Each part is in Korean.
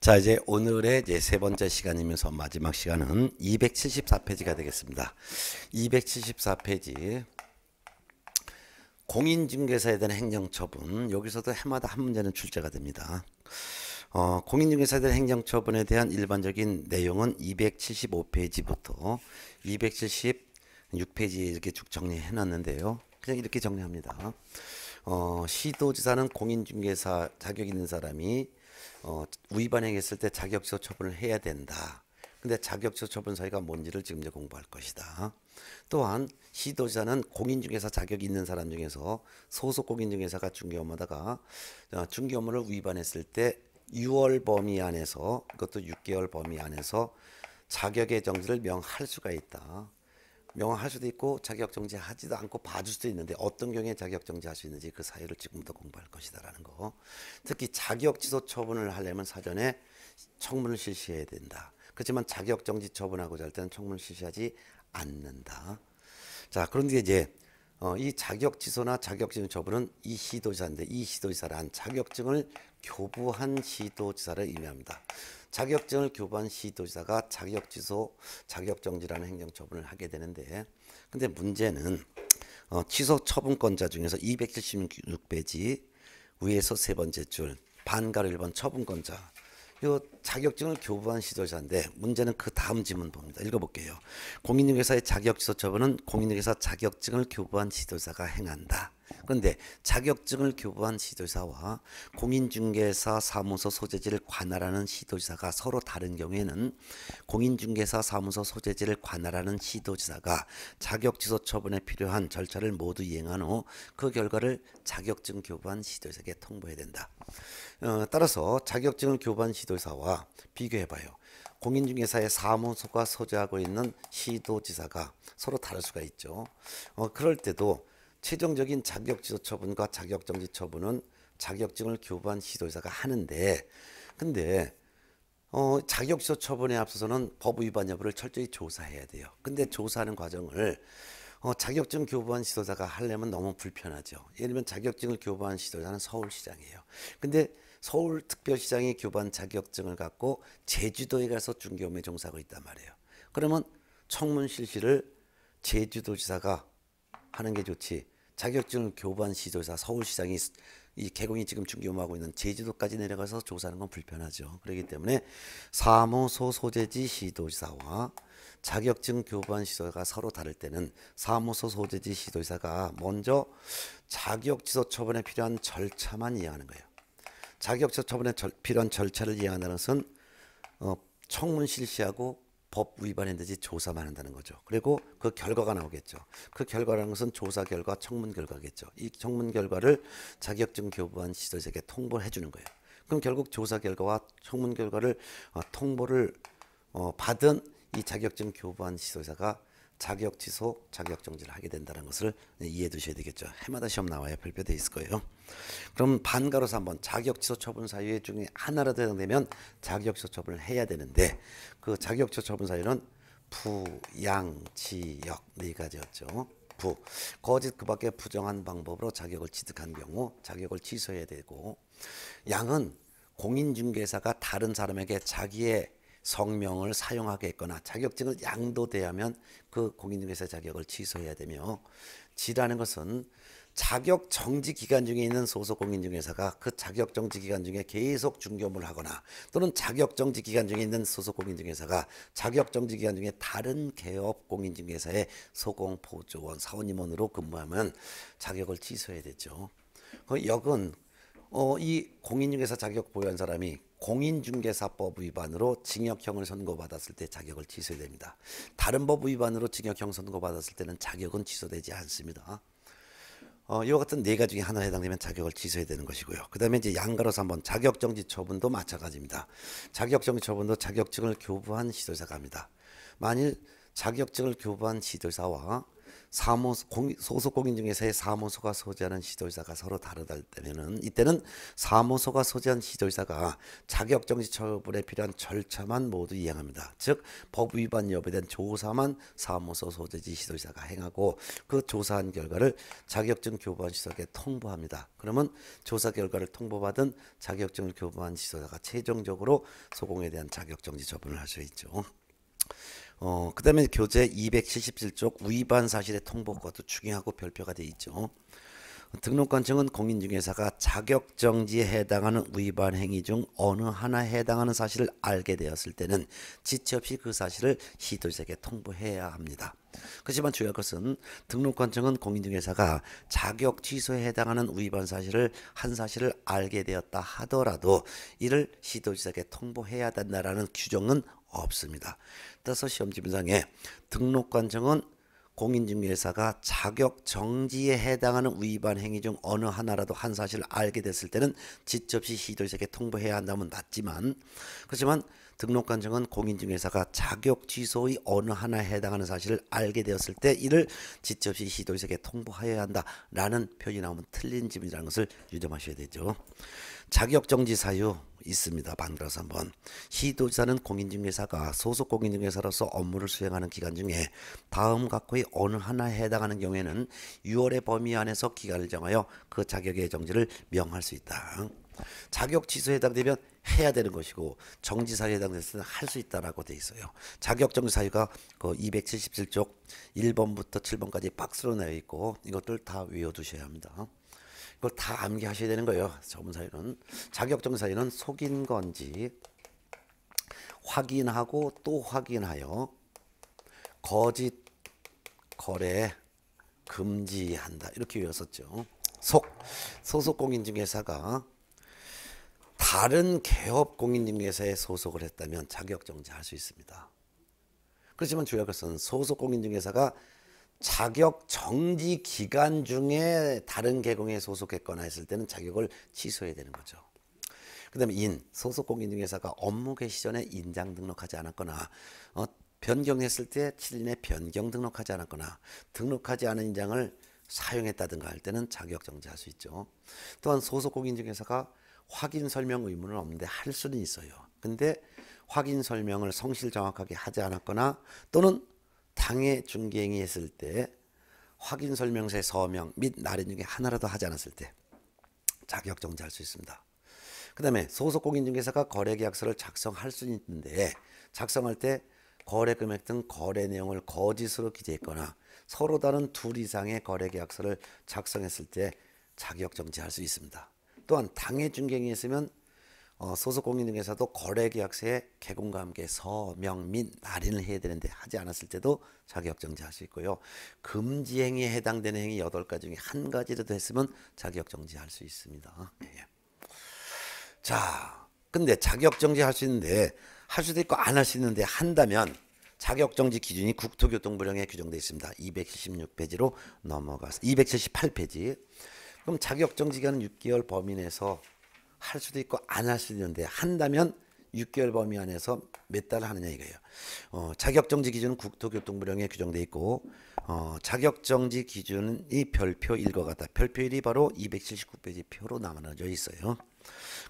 자, 이제 오늘의 이제 세 번째 시간이면서 마지막 시간은 274페이지가 되겠습니다. 274페이지. 공인중개사에 대한 행정처분. 여기서도 해마다 한 문제는 출제가 됩니다. 어, 공인중개사에 대한 행정처분에 대한 일반적인 내용은 275페이지부터 276페이지 에 이렇게 쭉 정리해 놨는데요. 그냥 이렇게 정리합니다. 어, 시도지사는 공인중개사 자격 있는 사람이 어, 위반행했을 때자격지 처분을 해야 된다. 근데 자격지도 처분 사유가 뭔지를 지금 이제 공부할 것이다. 또한 시도자는 공인중개사 자격이 있는 사람 중에서 소속 공인중개사가 중개업무하다가 어, 중개업무를 위반했을 때 6월 범위 안에서 그것도 6개월 범위 안에서 자격의 정지를 명할 수가 있다. 명확할 수도 있고 자격 정지하지도 않고 봐줄 수도 있는데 어떤 경우에 자격 정지할 수 있는지 그 사유를 지금부터 공부할 것이다라는 거. 특히 자격 취소 처분을 하려면 사전에 청문을 실시해야 된다. 그렇지만 자격 정지 처분하고자 할 때는 청문을 실시하지 않는다. 자, 그런데 이제 어, 이 자격 취소나 자격증 처분은 이 시도지사인데 이 시도지사란 자격증을 교부한 시도지사를 의미합니다. 자격증을 교부한 시도지사가 자격 취소, 자격 정지라는 행정 처분을 하게 되는데 근데 문제는 어, 취소 처분권자 중에서 276페이지 위에서 세 번째 줄 반가로 1번 처분권자 요 자격증을 교부한 시도자인데 문제는 그 다음 질문 봅니다. 읽어볼게요. 공인중개사의 자격지소 처분은 공인중개사 자격증을 교부한 시도자가 행한다. 그런데 자격증을 교부한 시도지사와 공인중개사 사무소 소재지를 관할하는 시도지사가 서로 다른 경우에는 공인중개사 사무소 소재지를 관할하는 시도지사가 자격지소 처분에 필요한 절차를 모두 이행한 후 그 결과를 자격증 교부한 시도지사에게 통보해야 된다. 어, 따라서 자격증을 교부한 시도지사와 비교해봐요. 공인중개사의 사무소가 소재하고 있는 시도지사가 서로 다를 수가 있죠. 어, 그럴 때도 최종적인 자격 지소 처분과 자격 정지 처분은 자격증을 교부한 시도의사가 하는데 근데 어, 자격 지소 처분에 앞서서는 법 위반 여부를 철저히 조사해야 돼요. 근데 조사하는 과정을 어, 자격증 교부한 시도사가 하려면 너무 불편하죠. 예를 들면 자격증을 교부한 시도사는 서울시장이에요. 근데 서울특별시장이 교부한 자격증을 갖고 제주도에 가서 중개업에 종사하고 있단 말이에요. 그러면 청문실시를 제주도지사가 하는 게 좋지. 자격증 교반 시조사 서울시장이 이 개공이 지금 중개하고 있는 제주도까지 내려가서 조사하는 건 불편하죠. 그렇기 때문에 사무소 소재지 시도지사와 자격증 교반 시도가 서로 다를 때는 사무소 소재지 시도지사가 먼저 자격지소 처분에 필요한 절차만 이해하는 거예요. 자격지소 처분에 절, 필요한 절차를 이해한다는 것은 어, 청문 실시하고 법 위반했는지 조사만 한다는 거죠. 그리고 그 결과가 나오겠죠. 그 결과라는 것은 조사 결과, 청문 결과겠죠. 이 청문 결과를 자격증 교부한 시설에게 통보를 해주는 거예요. 그럼 결국 조사 결과와 청문 결과를 어, 통보를 어, 받은 이 자격증 교부한 시설사가 자격 취소, 자격 정지를 하게 된다는 것을 이해해 두셔야 되겠죠. 해마다 시험 나와야 발표돼 있을 거예요. 그럼 반가로서 한번 자격 취소 처분 사유 중에 하나라도 해당되면 자격 취소 처분을 해야 되는데 그 자격 취소 처분 사유는 부양지역 네 가지였죠. 부 거짓 그밖에 부정한 방법으로 자격을 취득한 경우 자격을 취소해야 되고 양은 공인중개사가 다른 사람에게 자기의 성명을 사용하게 했거나 자격증을 양도되하면 그 공인중개사 자격을 취소해야 되며 지라는 것은 자격 정지 기간 중에 있는 소속 공인중개사가 그 자격 정지 기간 중에 계속 중개업을 하거나 또는 자격 정지 기간 중에 있는 소속 공인중개사가 자격 정지 기간 중에 다른 개업 공인중개사의 소공 보조원 사원임원으로 근무하면 자격을 취소해야 되죠. 그 역은 어, 이 공인중개사 자격 보유한 사람이 공인중개사법 위반으로 징역형을 선고받았을 때 자격을 취소됩니다. 다른 법 위반으로 징역형 선고받았을 때는 자격은 취소되지 않습니다. 어, 이와 같은 네 가지 중에 하나 해당되면 자격을 취소해야 되는 것이고요. 그 다음에 이제 양가로 3번 자격정지 처분도 마찬가지입니다. 자격정지 처분도 자격증을 교부한 시도사가 합니다. 만일 자격증을 교부한 시도사와 사무소 소속 공인중개사의 사무소가 소재하는 시도의사가 서로 다르다 때면은 이때는 사무소가 소재한 시도의사가 자격정지 처분에 필요한 절차만 모두 이행합니다. 즉 법 위반 여부에 대한 조사만 사무소 소재지 시도의사가 행하고 그 조사한 결과를 자격증 교부한 시도에 통보합니다. 그러면 조사 결과를 통보받은 자격증을 교부한 시도의사가 최종적으로 소공에 대한 자격정지 처분을 할 수 있죠. 어, 그 다음에 교재 277쪽 위반 사실의 통보권도중요하고 별표가 되어 있죠. 등록관청은 공인중개사가 자격정지에 해당하는 위반 행위 중 어느 하나에 해당하는 사실을 알게 되었을 때는 지체 없이 그 사실을 시도자에게 통보해야 합니다. 그렇지만 주의할 것은 등록관청은 공인중개사가 자격 취소에 해당하는 위반 사실을 한 사실을 알게 되었다 하더라도 이를 시도지사에게 통보해야 된다라는 규정은 없습니다. 따라서 시험지문상에 등록관청은 공인중개사가 자격 정지에 해당하는 위반 행위 중 어느 하나라도 한 사실을 알게 됐을 때는 지적시 시도지에게 통보해야 한다면 맞지만 그렇지만 등록관청은 공인중개사가 자격 취소의 어느 하나에 해당하는 사실을 알게 되었을 때 이를 지체 없이 시도에게 통보하여야 한다라는 표현이 나오면 틀린 지이라는 것을 유념하셔야 되죠. 자격정지 사유 있습니다. 반드시 한번 시도지사는 공인중개사가 소속 공인중개사로서 업무를 수행하는 기간 중에 다음 각호의 어느 하나에 해당하는 경우에는 6월의 범위 안에서 기간을 정하여 그 자격의 정지를 명할 수 있다. 자격 취소에 해당되면 해야 되는 것이고 정지 사유에 해당됐을 때는 할 수 있다라고 돼 있어요. 자격 정지 사유가 그 277쪽 1번부터 7번까지 박스로 나와 있고 이것들 다 외워 두셔야 합니다. 이걸 다 암기하셔야 되는 거예요. 전문 사유는 자격 정지 사유는 속인 건지 확인하고 또 확인하여 거짓 거래 금지한다. 이렇게 외웠었죠. 속 소속공인중개사가 다른 개업 공인중개사에 소속을 했다면 자격 정지할 수 있습니다. 그렇지만 주의할 것은 소속 공인중개사가 자격 정지 기간 중에 다른 개공에 소속했거나 했을 때는 자격을 취소해야 되는 거죠. 그 다음에 인, 소속 공인중개사가 업무 개시 전에 인장 등록하지 않았거나 어, 변경했을 때 7인의 변경 등록하지 않았거나 등록하지 않은 인장을 사용했다든가 할 때는 자격 정지할 수 있죠. 또한 소속 공인중개사가 확인 설명 의무는 없는데 할 수는 있어요. 근데 확인 설명을 성실 정확하게 하지 않았거나 또는 당해 중개행위 했을 때 확인 설명서의 서명 및 날인 중에 하나라도 하지 않았을 때 자격 정지할 수 있습니다. 그 다음에 소속 공인중개사가 거래계약서를 작성할 수 있는데 작성할 때 거래 금액 등 거래 내용을 거짓으로 기재했거나 서로 다른 둘 이상의 거래계약서를 작성했을 때 자격 정지할 수 있습니다. 또한 당해 준경이 있으면 어, 소속 공인중개사도 거래계약서에 개공과 함께 서명 및 날인을 해야 되는데 하지 않았을 때도 자격정지 할수 있고요. 금지행위에 해당되는 행위 8가지 중에 한 가지라도 했으면 자격정지 할수 있습니다. 예, 예. 자, 근데 자격정지 할수 있는데 할 수도 있고 안 할 수 있는데 한다면 자격정지 기준이 국토교통부령에 규정되어 있습니다. 276페이지로 넘어가서 278페이지 그럼 자격정 지기간은 6개월 범위 내에서 할 수도 있고 안 할 수도 있는데 한다면 6개월 범위 안에서 몇 달 하느냐 이거예요. 어, 자격정지 기준은 국토교통부령에 규정돼 있고 어, 자격정지 기준이 별표 1과 같다. 별표 1이 바로 279페이지 표로 남아져 있어요.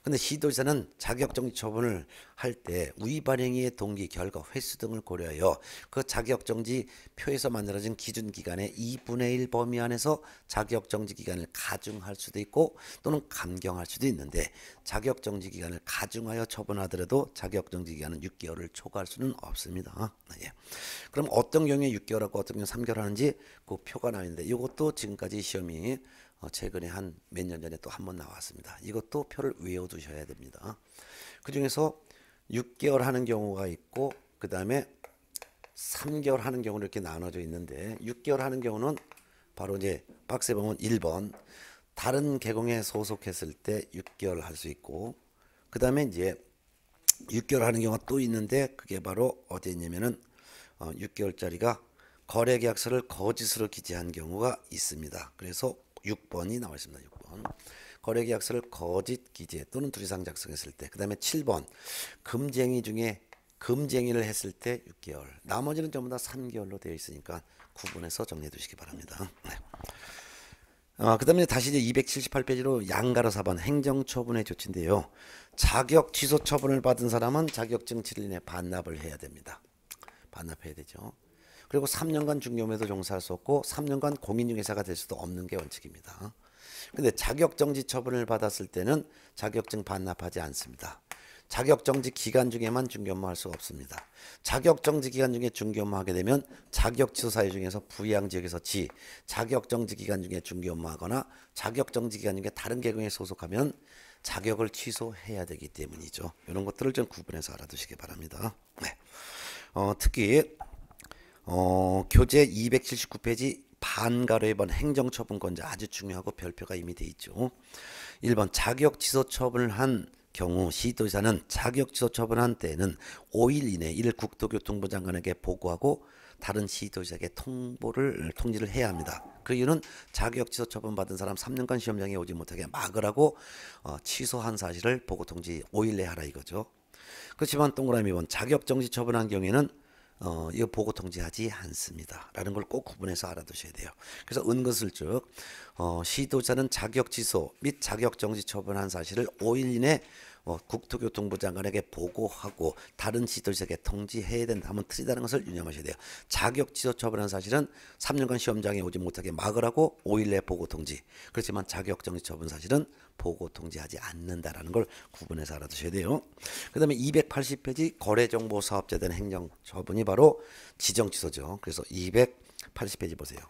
근데 시도지사는 자격정지 처분을 할 때위반행위의 동기, 결과, 횟수 등을 고려하여 그 자격정지 표에서 만들어진 기준 기간의 2분의 1 범위 안에서 자격정지 기간을 가중할 수도 있고 또는 감경할 수도 있는데 자격정지 기간을 가중하여 처분하더라도 자격정지 기간은 6개월을 초과할 수는 없습니다. 예. 그럼 어떤 경우에 6개월하고 어떤 경우에 3개월 하는지 그 표가 나있는데 이것도 지금까지 시험이 어, 최근에 한 몇 년 전에 또 한 번 나왔습니다. 이것도 표를 외워두셔야 됩니다. 그 중에서 6개월 하는 경우가 있고 그 다음에 3개월 하는 경우 이렇게 나눠져 있는데 6개월 하는 경우는 바로 이제 박스에 보면 1번 다른 개공에 소속했을 때 6개월 할 수 있고 그 다음에 이제 6개월 하는 경우가 또 있는데 그게 바로 어디에 있냐면은 6개월짜리가 어, 거래계약서를 거짓으로 기재한 경우가 있습니다. 그래서 6번이 나와 있습니다. 6번. 거래 계약서를 거짓 기재 또는 둘 이상 작성했을 때, 그 다음에 7번 금쟁이 중에 금쟁이를 했을 때 6개월, 나머지는 전부 다 3개월로 되어 있으니까 구분해서 정리해 두시기 바랍니다. 네. 아, 어, 그 다음에 다시 이제 278페이지로 양가로 4번 행정처분의 조치인데요. 자격 취소 처분을 받은 사람은 자격증 7일 이내 반납을 해야 됩니다. 반납해야 되죠. 그리고 3년간 중개업에도 종사할 수 없고 3년간 공인중개사가 될 수도 없는 게 원칙입니다. 근데 자격정지 처분을 받았을 때는 자격증 반납하지 않습니다. 자격정지 기간 중에만 중개업무 할 수가 없습니다. 자격정지 기간 중에 중개업무 하게 되면 자격취소 사유 중에서 부양지역에서 지, 자격정지 기간 중에 중개업무 하거나 자격정지 기간 중에 다른 개경에 소속하면 자격을 취소해야 되기 때문이죠. 이런 것들을 좀 구분해서 알아두시기 바랍니다. 네. 어, 특히 어, 교재 279페이지 반가로에 번 행정처분권자 아주 중요하고 별표가 이미 돼 있죠. 1번 자격 취소 처분을 한 경우 시도지사는 자격 취소 처분한 때에는 5일 이내 이를 국토교통부 장관에게 보고하고 다른 시도지사에게 통보를 통지를 해야 합니다. 그 이유는 자격 취소 처분 받은 사람 3년간 시험장에 오지 못하게 막으라고 어, 취소한 사실을 보고 통지 5일 내에 하라 이거죠. 그렇지만 동그라미 번 자격 정지 처분한 경우에는 어, 이거 보고 통지하지 않습니다. 라는 걸 꼭 구분해서 알아두셔야 돼요. 그래서 은근슬쩍 어, 시도자는 자격 취소 및 자격 정지 처분한 사실을 5일 이내 뭐 어, 국토교통부 장관에게 보고하고 다른 시도지에게 통지해야 된다 하면 틀리다는 것을 유념하셔야 돼요. 자격 취소 처분한 사실은 3년간 시험장에 오지 못하게 막으라고 5일 내 보고 통지. 그렇지만 자격 정지 처분 사실은 보고 통지하지 않는다라는 걸 구분해서 알아두셔야 돼요. 그다음에 280페이지 거래 정보 사업자 된 행정 처분이 바로 지정 취소죠. 그래서 280페이지 보세요.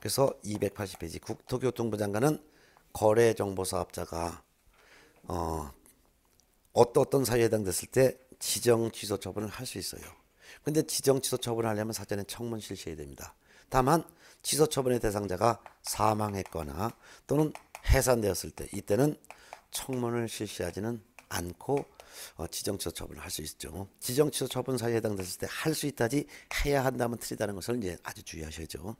그래서 280페이지 국토교통부 장관은 거래 정보 사업자가 어 어떤 어떤 사유에 해당됐을 때 지정 취소 처분을 할 수 있어요. 근데 지정 취소 처분을 하려면 사전에 청문 실시해야 됩니다. 다만 취소 처분의 대상자가 사망했거나 또는 해산되었을 때 이때는 청문을 실시하지는 않고 어, 지정 취소 처분을 할 수 있죠. 지정 취소 처분 사유에 해당됐을 때 할 수 있다지 해야 한다면 틀리다는 것을 이제 아주 주의하셔야죠.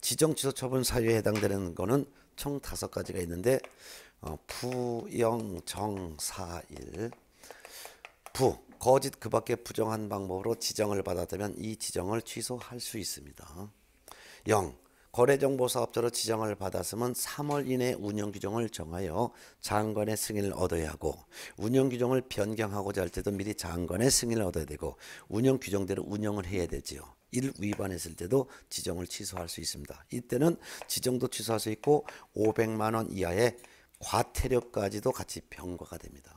지정 취소 처분 사유에 해당되는 거는 총 다섯 가지가 있는데 어, 부영정사일 부 거짓 그 밖에 부정한 방법으로 지정을 받았다면 이 지정을 취소할 수 있습니다. 0. 거래정보사업자로 지정을 받았으면 3월 이내 운영규정을 정하여 장관의 승인을 얻어야 하고 운영규정을 변경하고자 할 때도 미리 장관의 승인을 얻어야 되고 운영규정대로 운영을 해야 되지요. 이 위반했을 때도 지정을 취소할 수 있습니다. 이때는 지정도 취소할 수 있고 500만 원 이하의 과태료까지도 같이 병과가 됩니다.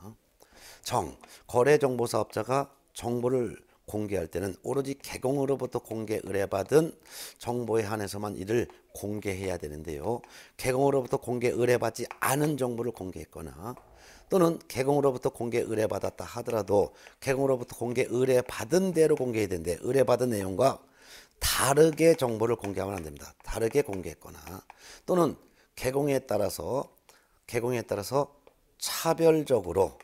정, 거래정보사업자가 정보를 공개할 때는 오로지 개공으로부터 공개 의뢰받은 정보에 한해서만 이를 공개해야 되는데요. 개공으로부터 공개 의뢰받지 않은 정보를 공개했거나 또는 개공으로부터 공개 의뢰받았다 하더라도 개공으로부터 공개 의뢰받은 대로 공개해야 되는데 의뢰받은 내용과 다르게 정보를 공개하면 안 됩니다. 다르게 공개했거나 또는 개공에 따라서 개공에 따라서 차별적으로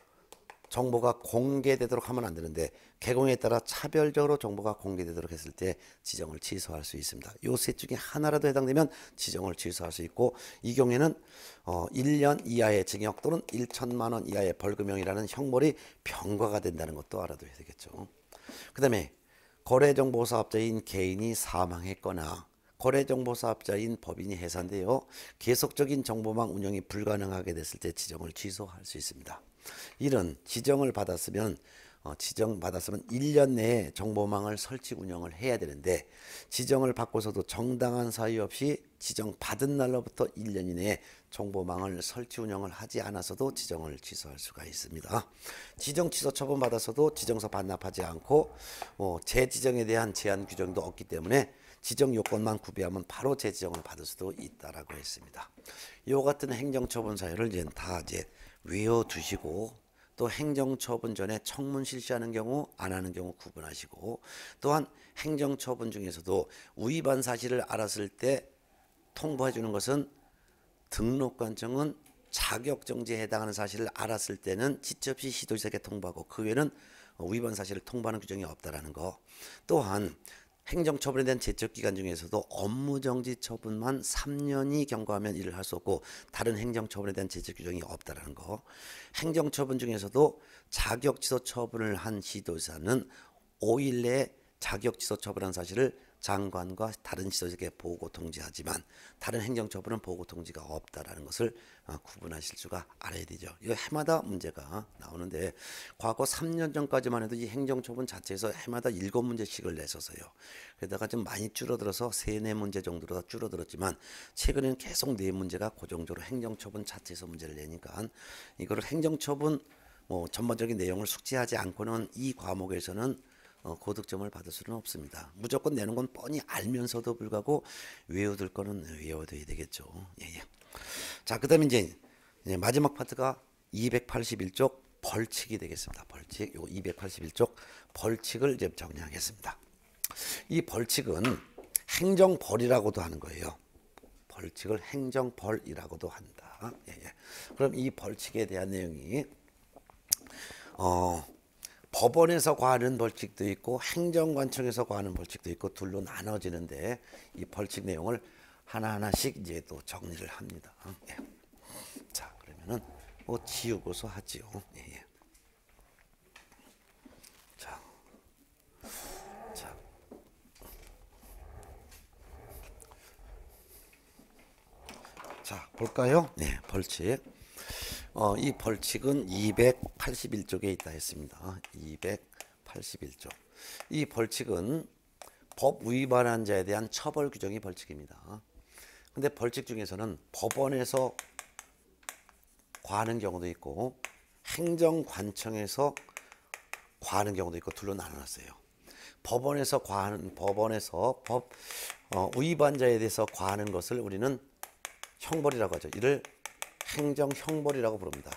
정보가 공개되도록 하면 안 되는데 개공에 따라 차별적으로 정보가 공개되도록 했을 때 지정을 취소할 수 있습니다. 요셋 중에 하나라도 해당되면 지정을 취소할 수 있고 이 경우에는 어 1년 이하의 징역 또는 1천만 원 이하의 벌금형이라는 형벌이 병과가 된다는 것도 알아둬야 되겠죠. 그 다음에 거래정보사업자인 개인이 사망했거나 거래정보사업자인 법인이 해산되어 계속적인 정보망 운영이 불가능하게 됐을 때 지정을 취소할 수 있습니다. 1은 지정을 받았으면 어, 지정 받았으면 1년 내에 정보망을 설치 운영을 해야 되는데 지정을 받고서도 정당한 사유 없이 지정 받은 날로부터 1년 이내에 정보망을 설치 운영을 하지 않아서도 지정을 취소할 수가 있습니다. 지정 취소 처분 받아서도 지정서 반납하지 않고 어, 재지정에 대한 제한 규정도 없기 때문에 지정 요건만 구비하면 바로 재지정을 받을 수도 있다라고 했습니다. 이 같은 행정처분 사유를 이제 다 이제 외워두시고 또 행정처분 전에 청문 실시하는 경우 안 하는 경우 구분하시고 또한 행정처분 중에서도 위반 사실을 알았을 때 통보해 주는 것은 등록관청은 자격정지에 해당하는 사실을 알았을 때는 지접시 시도지사에게 통보하고 그 외에는 위반 사실을 통보하는 규정이 없다라는 거 또한 행정처분에 대한 제척기간 중에서도 업무정지 처분만 3년이 경과하면 일을 할 수 없고 다른 행정처분에 대한 제척 규정이 없다라는 거. 행정처분 중에서도 자격취소 처분을 한 시도사는 5일 내에 자격취소 처분한 사실을 장관과 다른 지도자에게 보고 통지하지만 다른 행정처분은 보고 통지가 없다라는 것을 어, 구분하실 수가 알아야 되죠. 이거 해마다 문제가 나오는데 과거 3년 전까지만 해도 이 행정처분 자체에서 해마다 7문제씩을 냈었어요. 그러다가 좀 많이 줄어들어서 3, 4문제 정도로 줄어들었지만 최근에는 계속 4문제가 고정적으로 그 행정처분 자체에서 문제를 내니까 이거를 행정처분 뭐 전반적인 내용을 숙지하지 않고는 이 과목에서는 어, 고득점을 받을 수는 없습니다. 무조건 내는 건 뻔히 알면서도 불구하고 외워둘 거는 외워둬야 되겠죠. 예, 예. 자, 그 다음에 이제 마지막 파트가 281쪽 벌칙이 되겠습니다. 벌칙, 요거 281쪽 벌칙을 이제 정리하겠습니다. 이 벌칙은 행정벌이라고도 하는 거예요. 벌칙을 행정벌이라고도 한다. 예, 예. 그럼 이 벌칙에 대한 내용이 어, 법원에서 과하는 벌칙도 있고 행정관청에서 과하는 벌칙도 있고 둘로 나눠지는데 이 벌칙 내용을 하나하나씩 이제 또 정리를 합니다. 예. 자 그러면은 뭐 지우고서 하지요. 예, 예. 자, 자. 자 볼까요? 네 벌칙. 어, 이 벌칙은 281쪽에 있다 했습니다. 281쪽. 이 벌칙은 법 위반한 자에 대한 처벌 규정이 벌칙입니다. 근데 벌칙 중에서는 법원에서 과하는 경우도 있고 행정관청에서 과하는 경우도 있고 둘로 나눠놨어요. 법원에서 과하는 법원에서 법 어, 위반자에 대해서 과하는 것을 우리는 형벌이라고 하죠. 이를 행정 형벌이라고 부릅니다.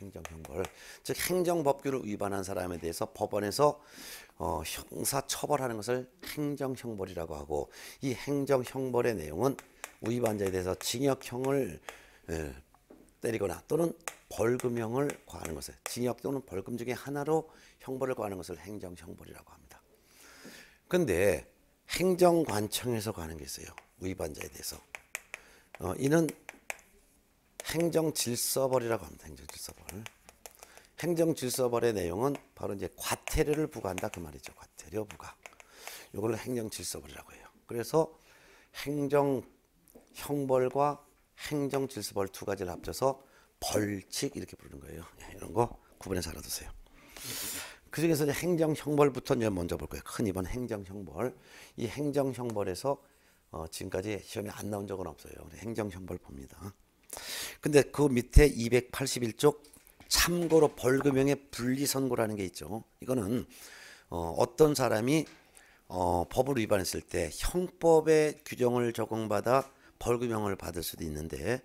행정 형벌. 즉 행정 법규를 위반한 사람에 대해서 법원에서 어, 형사 처벌하는 것을 행정 형벌이라고 하고 이 행정 형벌의 내용은 위반자에 대해서 징역형을 에, 예, 때리거나 또는 벌금형을 과하는 것을 징역 또는 벌금 중에 하나로 형벌을 과하는 것을 행정 형벌이라고 합니다. 근데 행정관청에서 가는 게 있어요. 위반자에 대해서. 어, 이는 행정 질서벌이라고 합니다. 행정 질서벌. 행정 질서벌의 내용은 바로 이제 과태료를 부과한다 그 말이죠. 과태료 부과. 이걸 행정 질서벌이라고 해요. 그래서 행정 형벌과 행정 질서벌 두 가지를 합쳐서 벌칙 이렇게 부르는 거예요. 예, 이런 거 구분해서 알아두세요. 그 중에서 행정 형벌부터 이제 먼저 볼 거예요. 큰 이번 행정 형벌. 이 행정 형벌에서 어, 지금까지 시험에 안 나온 적은 없어요. 행정 형벌 봅니다. 근데 그 밑에 281쪽 참고로 벌금형의 분리선고라는 게 있죠. 이거는 어, 떤 사람이 어, 법을 위반했을 때 형법의 규정을 적용받아 벌금형을 받을 수도 있는데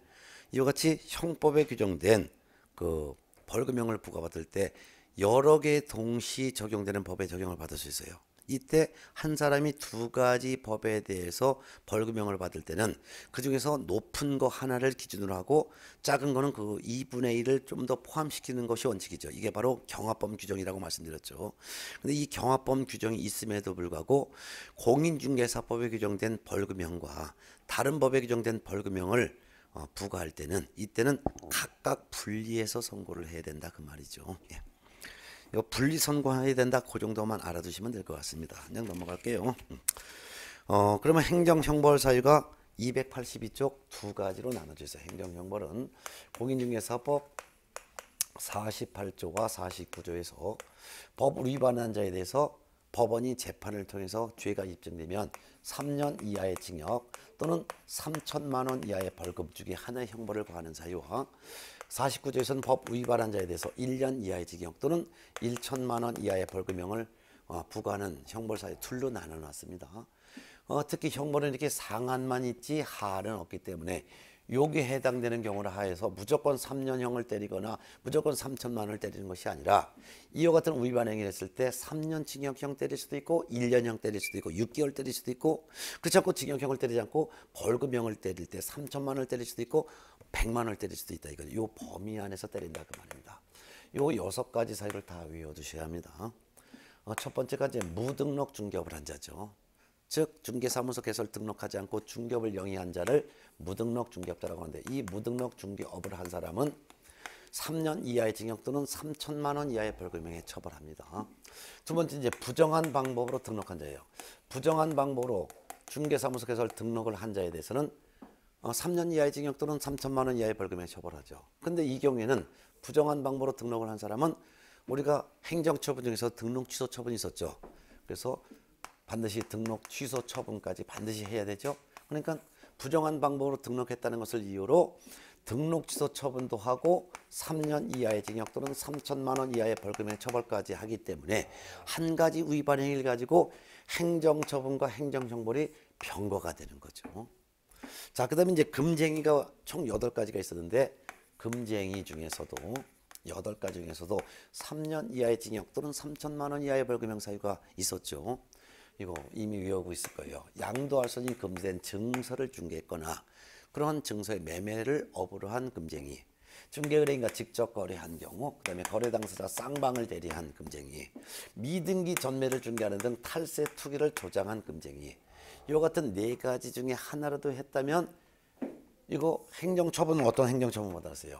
이와 같이 형법에 규정된 그 벌금형을 부과받을 때 여러 개 동시 적용되는 법에 적용을 받을 수 있어요. 이때 한 사람이 두 가지 법에 대해서 벌금형을 받을 때는 그 중에서 높은 거 하나를 기준으로 하고 작은 거는 그 2분의 1을 좀 더 포함시키는 것이 원칙이죠. 이게 바로 경합범 규정이라고 말씀드렸죠. 근데 이 경합범 규정이 있음에도 불구하고 공인중개사법에 규정된 벌금형과 다른 법에 규정된 벌금형을 어, 부과할 때는 이때는 각각 분리해서 선고를 해야 된다 그 말이죠. 예. 이거 분리 선고해야 된다. 그 정도만 알아두시면 될 것 같습니다. 그냥 넘어갈게요. 어, 그러면 행정 형벌 사유가 282쪽 두 가지로 나눠져 있어요. 행정 형벌은 공인중개사법 48조와 49조에서 법을 위반한 자에 대해서 법원이 재판을 통해서 죄가 입증되면 3년 이하의 징역 또는 3천만 원 이하의 벌금 중에 하나의 형벌을 가하는 사유와 49조에서는 법 위반한 자에 대해서 1년 이하의 징역 또는 1천만 원 이하의 벌금형을 어, 부과하는 형벌사의 툴로 나눠놨습니다. 어, 특히 형벌은 이렇게 상한만 있지 하한은 없기 때문에 요에 해당되는 경우를 하에서 무조건 3년형을 때리거나 무조건 3천만 원을 때리는 것이 아니라 이와 같은 위반 행위를 했을 때 3년 징역형 때릴 수도 있고 1년형 때릴 수도 있고 6개월 때릴 수도 있고 그렇지 않고 징역형을 때리지 않고 벌금형을 때릴 때 3천만 원을 때릴 수도 있고 100만 원을 때릴 수도 있다 이거죠. 범위 안에서 때린다 그 말입니다. 요 여섯 가지 사유를 다 외워두셔야 합니다. 어, 첫 번째가 이제 무등록 중개업을 한 자죠. 즉 중개사무소 개설 등록하지 않고 중개업을 영위한 자를 무등록 중개업자라고 하는데 이 무등록 중개업을 한 사람은 3년 이하의 징역 또는 3천만 원 이하의 벌금형에 처벌합니다. 두 번째 이제 부정한 방법으로 등록한 자예요. 부정한 방법으로 중개사무소 개설 등록을 한 자에 대해서는 3년 어, 이하의 징역 또는 3천만 원 이하의 벌금에 처벌하죠. 근데 이 경우에는 부정한 방법으로 등록을 한 사람은 우리가 행정처분 중에서 등록 취소 처분이 있었죠. 그래서 반드시 등록 취소 처분까지 반드시 해야 되죠. 그러니까 부정한 방법으로 등록했다는 것을 이유로 등록 취소 처분도 하고 3년 이하의 징역 또는 3천만 원 이하의 벌금의 처벌까지 하기 때문에 한 가지 위반 행위를 가지고 행정처분과 행정정벌이 병거가 되는 거죠. 자, 그 다음에 이제 금쟁이가 총 8가지가 있었는데 금쟁이 중에서도 8가지 중에서도 3년 이하의 징역 또는 3천만 원 이하의 벌금형 사유가 있었죠. 이거 이미 외우고 있을 거예요. 양도할 수 있는 금지된 증서를 중개했거나 그러한 증서의 매매를 업으로 한 금쟁이 중개의뢰인과 직접 거래한 경우 그다음에 거래 당사자 쌍방을 대리한 금쟁이 미등기 전매를 중개하는 등 탈세 투기를 조장한 금쟁이 이와 같은 네 가지 중에 하나라도 했다면 이거 행정처분은 어떤 행정처분 받았어요?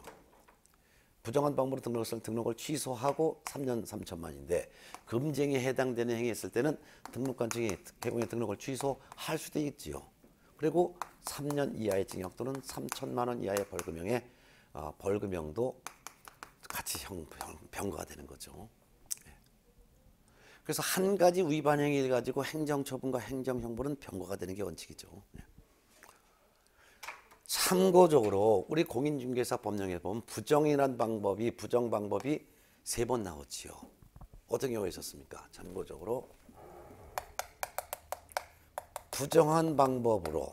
부정한 방법으로 등록을 등록을 취소하고 3년 3천만인데 금쟁에 해당되는 행위했을 때는 등록관청이 개공의 등록을 취소할 수도 있지요. 그리고 3년 이하의 징역 또는 3천만 원 이하의 벌금형에 어, 벌금형도 같이 형, 형, 병가가 되는 거죠. 그래서 한 가지 위반 행위를 가지고 행정처분과 행정형벌은 병과가 되는 게 원칙이죠. 예. 참고적으로 우리 공인중개사 법령에 보면 부정이란 방법이 부정 방법이 세 번 나오지요. 어떤 경우에 있었습니까? 참고적으로 부정한 방법으로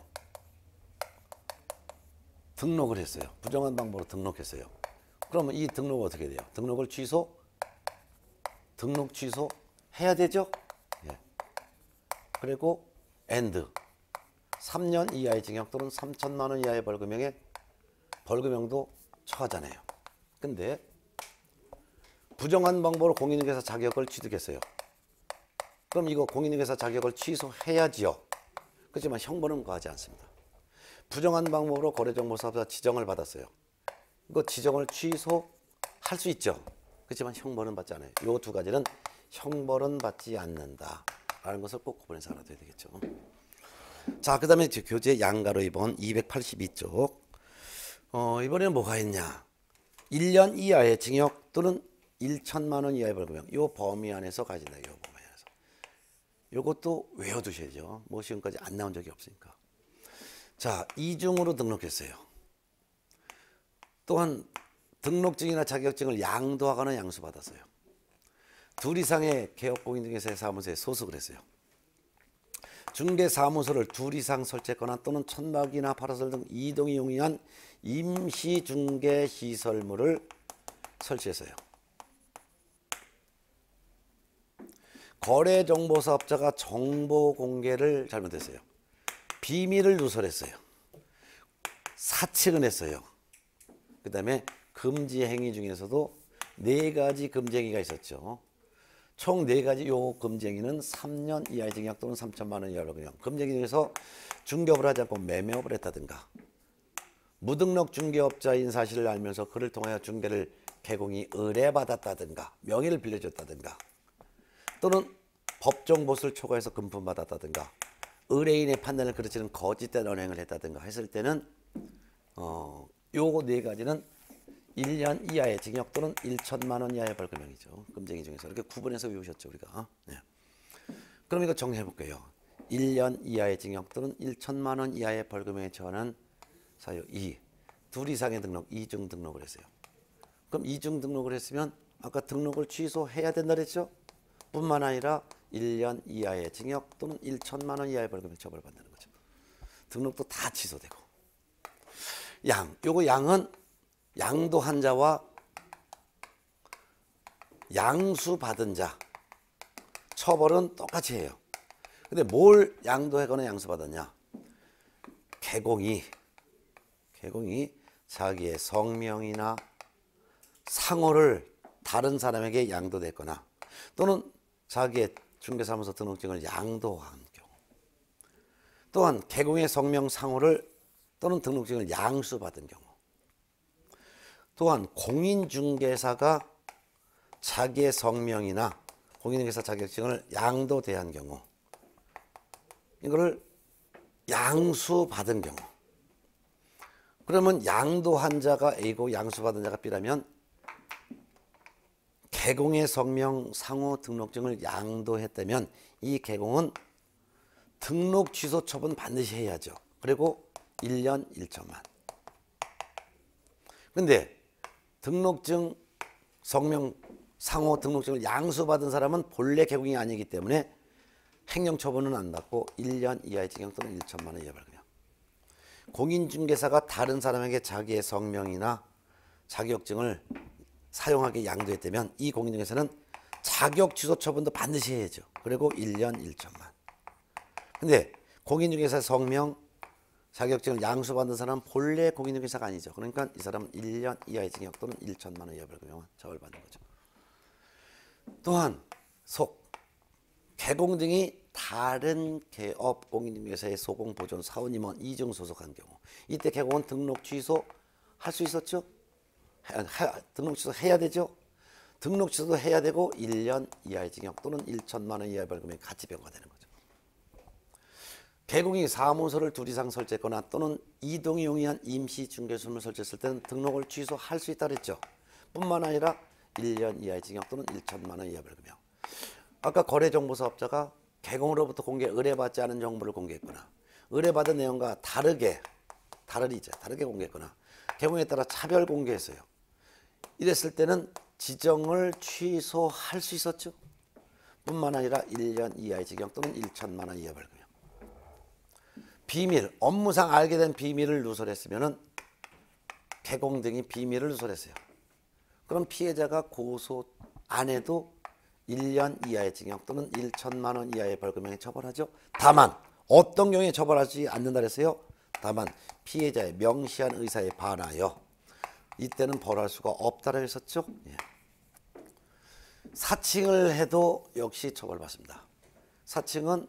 등록을 했어요. 부정한 방법으로 등록했어요. 그러면 이 등록 어떻게 돼요? 등록을 취소, 등록 취소, 해야 되죠? 예. 그리고 and 3년 이하의 징역 또는 3천만 원 이하의 벌금형에 벌금형도 처하잖아요. 근데 부정한 방법으로 공인중개사 자격을 취득했어요. 그럼 이거 공인중개사 자격을 취소해야지요. 그렇지만 형벌은 가하지 않습니다. 부정한 방법으로 거래정보사업자 지정을 받았어요. 이거 지정을 취소할 수 있죠. 그렇지만 형벌은 받지 않아요. 이 두 가지는 형벌은 받지 않는다. 라는 것을 꼭 구분해서 알아둬야 되겠죠. 자, 그 다음에 교재 양가로 이번 282쪽. 어, 이번에 뭐가 있냐? 1년 이하의 징역 또는 1천만 원 이하의 벌금. 요 범위 안에서 가진다. 요 범위 안에서. 요것도 외워두셔야죠. 뭐 지금까지 안 나온 적이 없으니까. 자, 이중으로 등록했어요. 또한 등록증이나 자격증을 양도하거나 양수받았어요. 둘 이상의 개업공인중개사 사무소에 소속을 했어요. 중개사무소를 둘 이상 설치했거나 또는 천막이나 파라솔 등 이동이 용이한 임시중개시설물을 설치했어요. 거래정보사업자가 정보 공개를 잘못했어요. 비밀을 누설했어요. 사측은 했어요. 그 다음에 금지 행위 중에서도 네 가지 금지 행위가 있었죠. 총4가지요 금쟁이는 3년 이하의 징역 또는 3천만 원 이하로 그냥 금쟁이 중에서 중개업을 하지 않고 매매업을 했다든가 무등록 중개업자인 사실을 알면서 그를 통하여 중개를 개공이 의뢰받았다든가 명의를 빌려줬다든가 또는 법정 보수를 초과해서 금품받았다든가 의뢰인의 판단을 그르치는 거짓된 언행을 했다든가 했을 때는 어, 요거 네 가지는 1년 이하의 징역 또는 1천만 원 이하의 벌금형이죠. 금쟁이 중에서 이렇게 구분해서 외우셨죠 우리가. 네. 그럼 이거 정리해 볼게요. 1년 이하의 징역 또는 1천만 원 이하의 벌금에 처한 사유 2. 둘 이상의 등록, 이중 등록을 했어요. 그럼 이중 등록을 했으면 아까 등록을 취소해야 된다 그랬죠? 뿐만 아니라 1년 이하의 징역 또는 1천만 원 이하의 벌금에 처벌받는 거죠. 등록도 다 취소되고. 양, 요거 양은 양도 한 자와 양수 받은 자 처벌은 똑같이 해요. 근데 뭘 양도하거나 양수 받았냐? 개공이 개공이 자기의 성명이나 상호를 다른 사람에게 양도됐거나 또는 자기의 중개사무소 등록증을 양도한 경우 또한 개공의 성명 상호를 또는 등록증을 양수받은 경우 또한 공인중개사가 자기의 성명이나 공인중개사 자격증을 양도대한 경우 이거를 양수받은 경우 그러면 양도한 자가 A고 양수받은 자가 B라면 개공의 성명 상호 등록증을 양도했다면 이 개공은 등록 취소 처분 반드시 해야죠. 그리고 1년 1천만. 근데 등록증 성명 상호 등록증을 양수받은 사람은 본래 개국이 아니기 때문에 행정처분은 안 받고 1년 이하의 징역 또는 1천만 원 이하 벌금이 공인중개사가 다른 사람에게 자기의 성명이나 자격증을 사용하게 양도했다면 이 공인중개사는 자격 취소 처분도 반드시 해야죠. 그리고 1년 1천만. 근데 공인중개사 성명, 자격증을 양수받는 사람은 본래 공인중개사가 아니죠. 그러니까 이 사람은 1년 이하의 징역 또는 1천만 원 이하 벌금형을 처벌받는 거죠. 또한 속, 개공 등이 다른 개업 공인중개사의 소공 보존 사원임원 이중 소속한 경우 이때 개공은 등록 취소 할 수 있었죠? 등록 취소 해야 되죠? 등록 취소도 해야 되고 1년 이하의 징역 또는 1천만 원 이하의 벌금이 같이 변과되는 개국이 사무소를 둘 이상 설치했거나 또는 이동이 용이한 임시 중개수를 설치했을 때는 등록을 취소할 수 있다 그랬죠. 뿐만 아니라 1년 이하의 징역 또는 1천만 원 이하 벌금형. 아까 거래정보사업자가 개공으로부터 공개 의뢰받지 않은 정보를 공개했거나 의뢰받은 내용과 다르게 다르리죠. 다르게 공개했거나 개공에 따라 차별 공개했어요. 이랬을 때는 지정을 취소할 수 있었죠. 뿐만 아니라 1년 이하의 징역 또는 1천만 원 이하 벌금. 비밀, 업무상 알게 된 비밀을 누설했으면 개공 등이 비밀을 누설했어요. 그럼 피해자가 고소 안 해도 1년 이하의 징역 또는 1천만 원 이하의 벌금형에 처벌하죠. 다만 어떤 경우에 처벌하지 않는다 그랬어요. 다만 피해자의 명시한 의사에 반하여 이때는 벌할 수가 없다고 했었죠. 예. 사칭을 해도 역시 처벌받습니다. 사칭은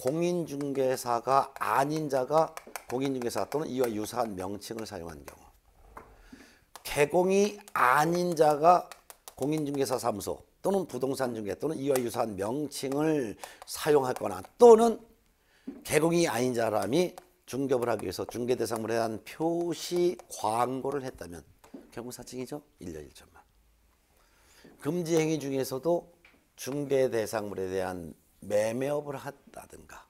공인중개사가 아닌 자가 공인중개사 또는 이와 유사한 명칭을 사용한 경우 개공이 아닌 자가 공인중개사 사무소 또는 부동산중개 또는 이와 유사한 명칭을 사용하거나 또는 개공이 아닌 사람이 중개업을 하기 위해서 중개대상물에 대한 표시 광고를 했다면 경우사칭이죠 1년 1천만. 금지행위 중에서도 중개대상물에 대한 매매업을 한다든가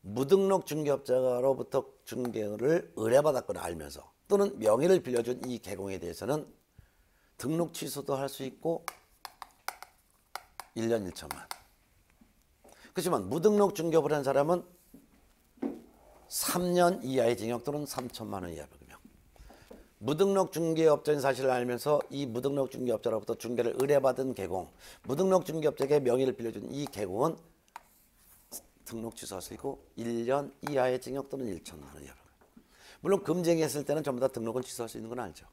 무등록 중개업자로부터 중개를 의뢰받았거나 알면서 또는 명의를 빌려준 이 개공에 대해서는 등록 취소도 할 수 있고 1년 1천만 그렇지만 무등록 중개업을 한 사람은 3년 이하의 징역 또는 3천만 원 이하 무등록 중개업자인 사실을 알면서 이 무등록 중개업자로부터 중개를 의뢰받은 개공, 무등록 중개업자에게 명의를 빌려준 이 개공은 등록 취소하시고 1년 이하의 징역 또는 1천만 원 여러분. 물론 금쟁이했을 때는 전부 다 등록은 취소할 수 있는 건 알죠.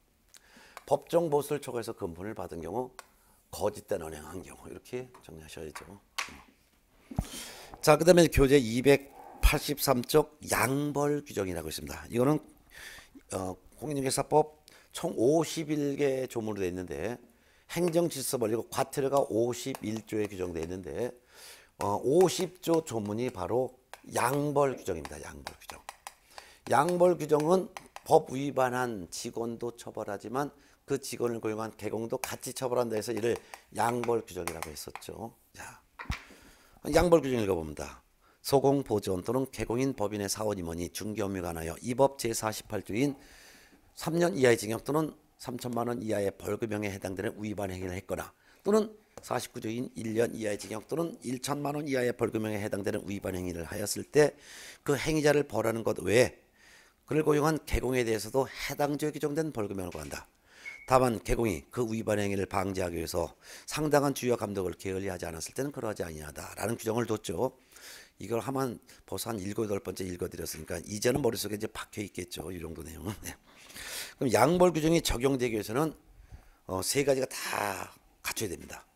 법정 보수를 초과해서 금분을 받은 경우, 거짓된 언행한 경우 이렇게 정리하셔야죠. 자, 그다음에 교재 283쪽 양벌 규정이라고 있습니다. 이거는 어, 공인중개사법 총 51개 조문으로 되어 있는데 행정질서벌리고 과태료가 51조에 규정되어 있는데 어, 50조 조문이 바로 양벌 규정입니다. 양벌 규정. 양벌 규정은 법 위반한 직원도 처벌하지만 그 직원을 고용한 개공도 같이 처벌한다 해서 이를 양벌 규정이라고 했었죠. 자, 양벌 규정 읽어봅니다. 소공 보존 또는 개공인 법인의 사원 임원이 중개업무에 관하여 이법 제48조인 3년 이하의 징역 또는 3천만 원 이하의 벌금형에 해당되는 위반 행위를 했거나 또는 49조인 1년 이하의 징역 또는 1천만 원 이하의 벌금형에 해당되는 위반 행위를 하였을 때 그 행위자를 벌하는 것 외에 그를 고용한 개공에 대해서도 해당죄에 규정된 벌금형을 구한다. 다만 개공이 그 위반 행위를 방지하기 위해서 상당한 주요 감독을 게을리하지 않았을 때는 그러하지 아니하다라는 규정을 뒀죠. 이걸 하면 벌써 한 일곱 번째 읽어드렸으니까 이제는 머릿속에 이제 박혀 있겠죠. 이 정도 내용은. 네. 그럼 양벌 규정이 적용되기 위해서는 어, 세 가지가 다 갖춰야 됩니다.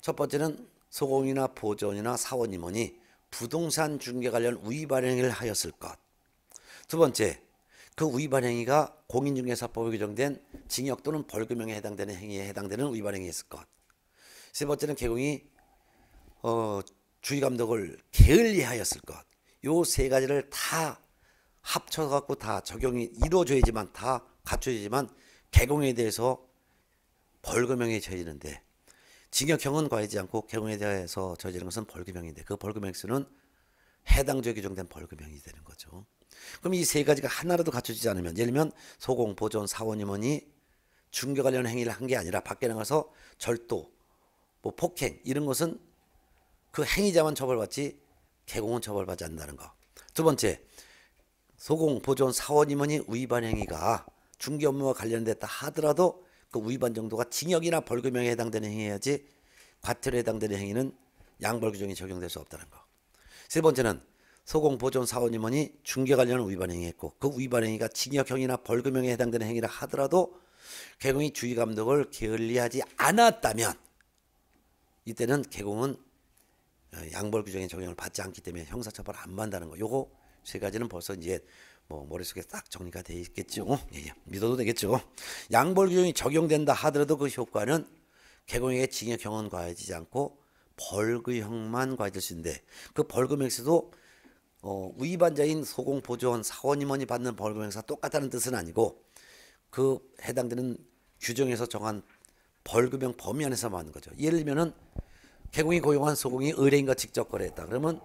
첫 번째는 소공이나 보존이나 사원 임원이 부동산 중개 관련 위반 행위를 하였을 것. 두 번째, 그 위반 행위가 공인중개사법에 규정된 징역 또는 벌금형에 해당되는 행위에 해당되는 위반 행위였을 것. 세 번째는 개공이 어, 주의 감독을 게을리하였을 것. 요 세 가지를 다 합쳐갖고 다 적용이 이루어져야지만 다 갖춰지지만 개공에 대해서 벌금형이 처지는데 징역형은 과하지 않고 개공에 대해서 저지는 것은 벌금형인데 그 벌금액수는 해당적 규정된 벌금형이 되는 거죠. 그럼 이 세 가지가 하나라도 갖춰지지 않으면 예를 들면 소공, 보존, 사원임원이 중개 관련 행위를 한 게 아니라 밖에 나가서 절도, 뭐 폭행 이런 것은 그 행위자만 처벌받지 개공은 처벌받지 않는다는 거. 두 번째 소공보존 사원임원이 위반 행위가 중개 업무와 관련됐다 하더라도 그 위반 정도가 징역이나 벌금형에 해당되는 행위여야지 과태료에 해당되는 행위는 양벌 규정이 적용될 수 없다는 거. 세 번째는 소공보존 사원임원이 중개 관련 위반 행위했고 그 위반 행위가 징역형이나 벌금형에 해당되는 행위라 하더라도 개공이 주의 감독을 게을리하지 않았다면 이때는 개공은 양벌 규정의 적용을 받지 않기 때문에 형사처벌 안 받는다는 거. 요거 세 가지는 벌써 이제 뭐 머릿속에 딱 정리가 돼 있겠죠. 예, 예. 믿어도 되겠죠. 양벌 규정이 적용된다 하더라도 그 효과는 개공에 징역형은 과해지지 않고 벌금형만 과해질 수 있는데 그 벌금 행사도 어, 위반자인 소공보조원 사원임원이 받는 벌금 행사 똑같다는 뜻은 아니고 그 해당되는 규정에서 정한 벌금형 범위 안에서 맞는 거죠. 예를 들면은 개공이 고용한 소공이 의뢰인과 직접 거래했다. 그러면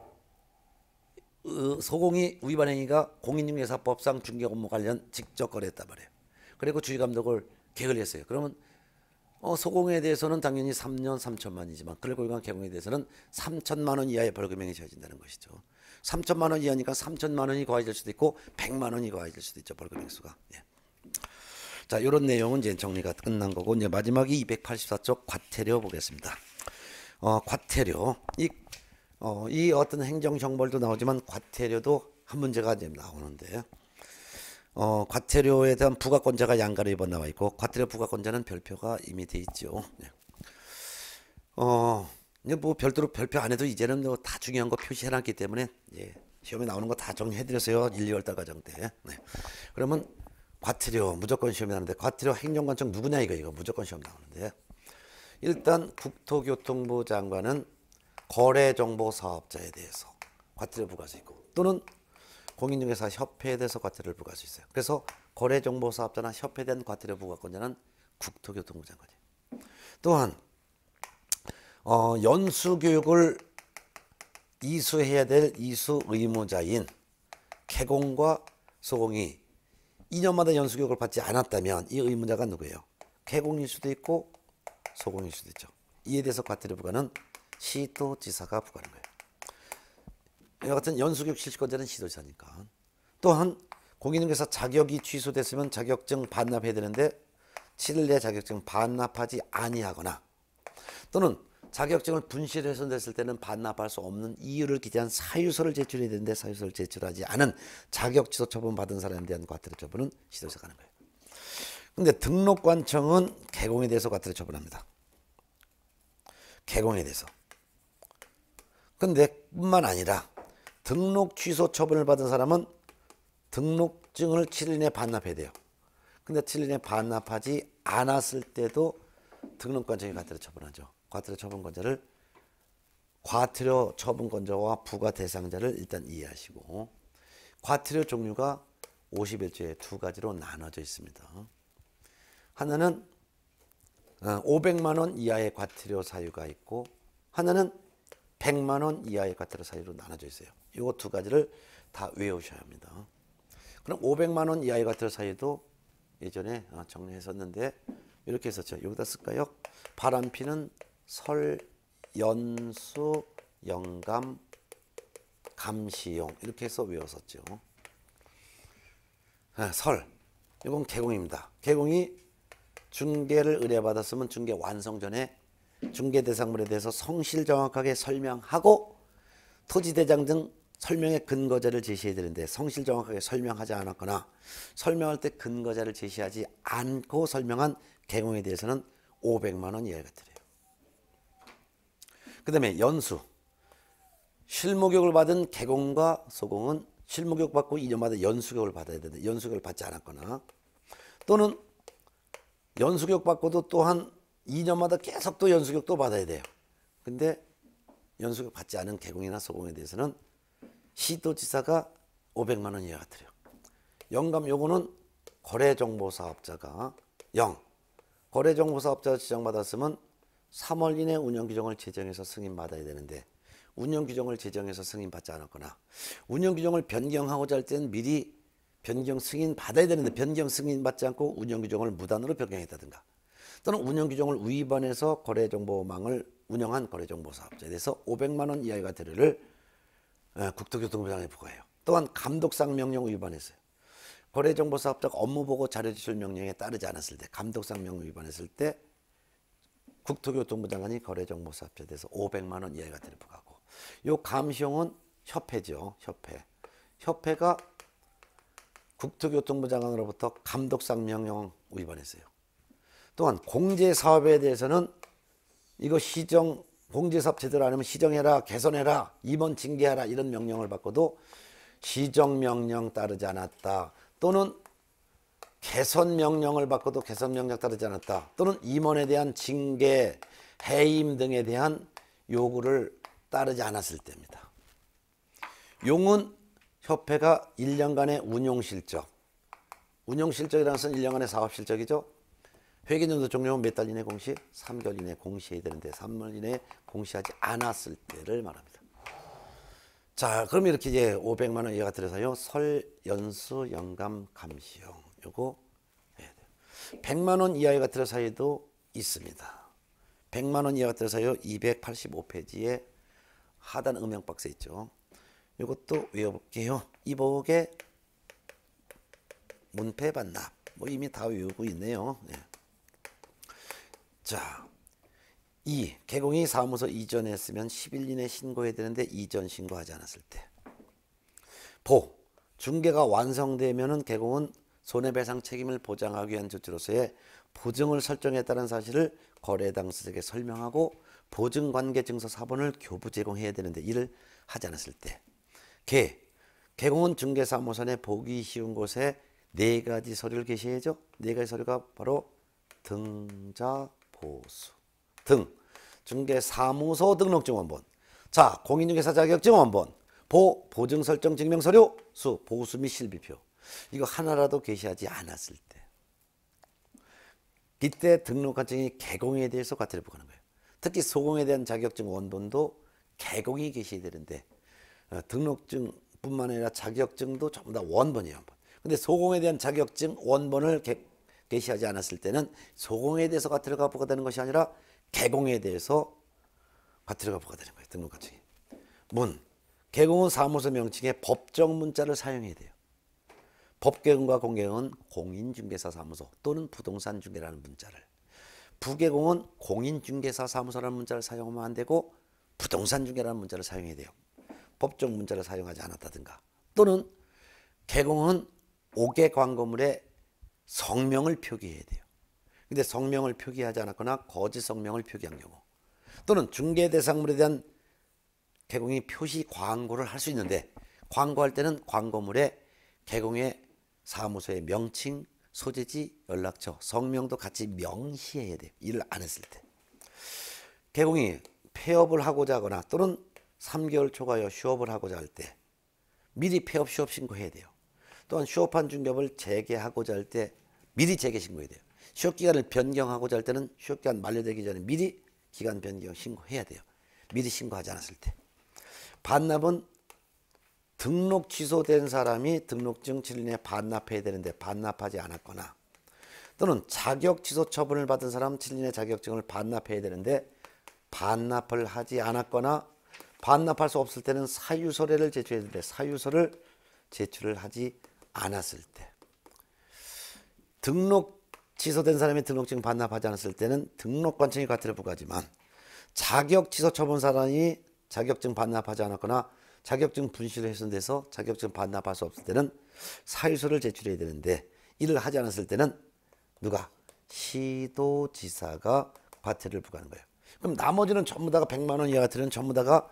어, 소공이 위반 행위가 공인중개사법상 중개 업무 관련 직접 거래했다 말이에요. 그리고 주의 감독을 개을 했어요. 그러면 어, 소공에 대해서는 당연히 3년 3천만이지만 그로고용한 개공에 대해서는 3천만 원 이하의 벌금형이 지어진다는 것이죠. 3천만 원 이하니까 3천만 원이 과해질 수도 있고 100만 원이 과해질 수도 있죠. 벌금형 수가. 예. 자, 이런 내용은 이제 정리가 끝난 거고 이제 마지막이 284쪽 과태료 보겠습니다. 어, 과태료. 이 어, 이 어떤 행정 정벌도 나오지만 과태료도 한 문제가 나오는데 어, 과태료에 대한 부과권자가 양가로 입번 나와 있고 과태료 부과권자는 별표가 이미 돼 있죠. 네. 어, 뭐 별도로 별표 안 해도 이제는 뭐다 중요한 거 표시해놨기 때문에 예, 시험에 나오는 거 다 정리해드렸어요. 1, 2월달 과정 때. 네. 그러면 과태료 무조건 시험이 나는데 과태료 행정관청 누구냐 이거 이거 무조건 시험 나오는데 일단 국토교통부 장관은 거래 정보 사업자에 대해서 과태료 부과할 수 있고 또는 공인중개사 협회에 대해서 과태료를 부과할 수 있어요. 그래서 거래 정보 사업자나 협회에 대한 과태료 부과권자는 국토교통부 장관이. 또한 어, 연수 교육을 이수해야 될 이수 의무자인 개공과 소공이 2년마다 연수 교육을 받지 않았다면 이 의무자가 누구예요? 개공일 수도 있고 소공일 수도 있죠. 이에 대해서 과태료 부과는 시도지사가 부과하는 거예요. 이와 같 연수교육 실시권자는 시도지사니까. 또한 공인중개사 자격이 취소됐으면 자격증 반납해야 되는데 7일 내 자격증 반납하지 아니하거나 또는 자격증을 분실 훼손됐을 때는 반납할 수 없는 이유를 기재한 사유서를 제출해야 되는데 사유서를 제출하지 않은 자격 취소 처분 받은 사람에 대한 과태료 처분은 시도에서 가는 거예요. 근데 등록관청은 개공에 대해서 과태료 처분합니다. 개공에 대해서. 그데뿐만 아니라 등록 취소 처분을 받은 사람은 등록증을 7일 내에 반납해야 돼요. 근데 7일 이내 반납하지 않았을 때도 등록관청이 과태료 처분하죠. 과태료 처분권자를 과태료 처분권자와 부과 대상자를 일단 이해하시고 과태료 종류가 51조에 두 가지로 나눠져 있습니다. 하나는 500만 어, 원 이하의 과태료 사유가 있고 하나는 100만 원 이하의 과태료 사유로 나눠져 있어요. 이거 두 가지를 다 외우셔야 합니다. 그럼 500만 원 이하의 과태료 사유도 예전에 어, 정리했었는데 이렇게 했었죠. 여기다 쓸까요? 바람 피는 설, 연수, 영감, 감시용 이렇게 해서 외웠었죠. 아, 설 이건 개공입니다. 개공이 중개를 의뢰받았으면 중개 완성 전에 중개 대상물에 대해서 성실 정확하게 설명하고 토지대장 등 설명의 근거자를 제시해야 되는데 성실 정확하게 설명하지 않았거나 설명할 때 근거자를 제시하지 않고 설명한 개공에 대해서는 500만 원 이하가 들어요그 다음에 연수. 실무격을 받은 개공과 소공은 실무격 받고 2년마다 연수격을 받아야 되는데 연수격을 받지 않았거나 또는 연수격 받고도 또한 2년마다 계속 또 연수격 도 받아야 돼요. 근데 연수격 받지 않은 개공이나 소공에 대해서는 시도지사가 500만 원 이하가 드려요. 영감 요거는 거래정보사업자가 0. 거래정보사업자 지정받았으면 3월 이내 운영규정을 제정해서 승인받아야 되는데 운영규정을 제정해서 승인받지 않았거나 운영규정을 변경하고자 할 때는 미리 변경 승인 받아야 되는데 변경 승인 받지 않고 운영규정을 무단으로 변경했다든가 또는 운영 규정을 위반해서 거래정보망을 운영한 거래정보사업자에 대해서 500만 원 이하의 과태료를 국토교통부장에 부과해요. 또한 감독상 명령 위반했어요. 거래정보사업자가 업무보고 자료지출 명령에 따르지 않았을 때 감독상 명령 위반했을 때 국토교통부 장관이 거래정보사업자에 대해서 500만 원 이하의 과태료 부과하고 요 감시형은 협회죠. 협회. 협회가 국토교통부 장관으로부터 감독상 명령 위반했어요. 또한 공제사업에 대해서는 이거 시정 공제사업 제대로 안 하면 시정해라 개선해라 임원 징계하라 이런 명령을 받고도 시정명령 따르지 않았다 또는 개선명령을 받고도 개선명령 따르지 않았다 또는 임원에 대한 징계 해임 등에 대한 요구를 따르지 않았을 때입니다 용은 협회가 1년간의 운용실적 운용실적이라는 것은 1년간의 사업실적이죠 회계연도 종료는 몇달 이내 공시? 3개월 이내 공시해야 되는데 3월 이내 공시하지 않았을 때를 말합니다. 자, 그럼 이렇게 이제 500만 원 이하가 들어서요. 설, 연수, 연감, 감시용 요거 100만 원이하 가트를 사도 있습니다. 100만 원 이하 가트를 사요 285페이지에 하단 음영 박스 있죠. 이것도 외워볼게요. 이복의 문패 반납. 뭐 이미 다 외우고 있네요. 네. 자, 2. 개공이 사무소 이전했으면 1 1년에 신고해야 되는데 이전 신고하지 않았을 때. 보. 중개가 완성되면 개공은 손해배상 책임을 보장하기 위한 조치로서의 보증을 설정했다는 사실을 거래 당사자에게 설명하고 보증 관계 증서 사본을 교부 제공해야 되는데 이를 하지 않았을 때. 개. 개공은 중개사무소내 보기 쉬운 곳에 네 가지 서류를 게시해야죠. 네 가지 서류가 바로 등자 보수등 중개사무소 등록증 원본 자 공인중개사 자격증 원본 보 보증 설정 증명 서류 수 보수 및 실비표 이거 하나라도 게시하지 않았을 때 이때 등록한 증이 개공에 대해서 과태료 부과하는 거예요. 특히 소공에 대한 자격증 원본도 개공이 게시되는데 어, 등록증뿐만 아니라 자격증도 전부 다 원본이에요. 원본. 근데 소공에 대한 자격증 원본을 개, 개시하지 않았을 때는 소공에 대해서과태료가부과 되는 것이 아니라 개공에 대해서과태료가부과 되는 거예요. 등록관청에. 문. 개공은 사무소 명칭에 법정 문자를 사용해야 돼요. 법개공과 공개공은 공인중개사 사무소 또는 부동산 중개라는 문자를 부개공은 공인중개사 사무소라는 문자를 사용하면 안 되고 부동산 중개라는 문자를 사용해야 돼요. 법정 문자를 사용하지 않았다든가 또는 개공은 5개 광고물에 성명을 표기해야 돼요. 근데 성명을 표기하지 않았거나 거짓 성명을 표기한 경우 또는 중개 대상물에 대한 개공이 표시 광고를 할 수 있는데 광고할 때는 광고물에 개공의 사무소의 명칭, 소재지, 연락처, 성명도 같이 명시해야 돼요. 일을 안 했을 때. 개공이 폐업을 하고자 하거나 또는 3개월 초과여 휴업을 하고자 할 때 미리 폐업 휴업 신고해야 돼요. 또한 휴업한 중개업을 재개하고자 할 때 미리 재개 신고해야 돼요. 휴업기간을 변경하고자 할 때는 휴업기간 만료되기 전에 미리 기간 변경 신고해야 돼요. 미리 신고하지 않았을 때. 반납은 등록 취소된 사람이 등록증 7년에 반납해야 되는데 반납하지 않았거나 또는 자격 취소 처분을 받은 사람 7년의 자격증을 반납해야 되는데 반납을 하지 않았거나 반납할 수 없을 때는 사유서를 제출해야 되는데 사유서를 제출을 하지 않았을 때 등록 취소된 사람이 등록증 반납하지 않았을 때는 등록관청이 과태료 부과하지만 자격 취소 처분 사람이 자격증 반납하지 않았거나 자격증 분실을 훼손돼서 자격증 반납할 수 없을 때는 사유서를 제출해야 되는데 이를 하지 않았을 때는 누가 시도지사가 과태료를 부과하는 거예요. 그럼 나머지는 전부 다가 100만 원 이하 과태료는 전부 다가